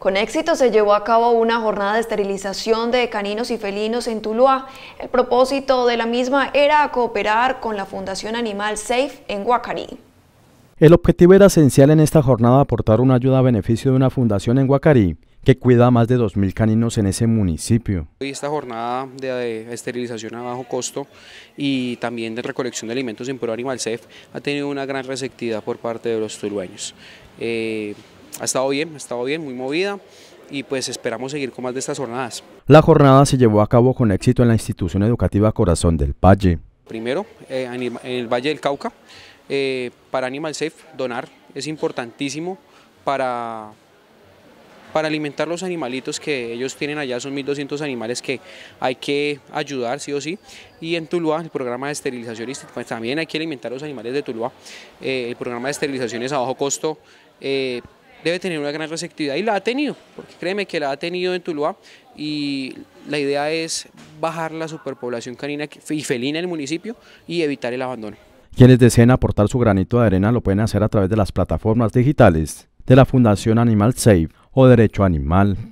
Con éxito se llevó a cabo una jornada de esterilización de caninos y felinos en Tuluá. El propósito de la misma era cooperar con la Fundación Animal Safe en Guacarí. El objetivo era esencial en esta jornada aportar una ayuda a beneficio de una fundación en Guacarí que cuida a más de 2.000 caninos en ese municipio. Hoy esta jornada de eh, esterilización a bajo costo y también de recolección de alimentos en Pro Animal Safe ha tenido una gran receptividad por parte de los tulueños. Eh, ha estado bien, ha estado bien, muy movida y pues esperamos seguir con más de estas jornadas. La jornada se llevó a cabo con éxito en la institución educativa Corazón del Valle. Primero, eh, en el Valle del Cauca, eh, para Animal Safe donar es importantísimo para, para alimentar los animalitos que ellos tienen allá, son 1.200 animales que hay que ayudar sí o sí, y en Tuluá, el programa de esterilización, pues también hay que alimentar los animales de Tuluá, eh, el programa de esterilización es a bajo costo, debe tener una gran receptividad y la ha tenido, porque créeme que la ha tenido en Tuluá y la idea es bajar la superpoblación canina y felina en el municipio y evitar el abandono. Quienes deseen aportar su granito de arena lo pueden hacer a través de las plataformas digitales de la Fundación Animal Safe o Derecho Animal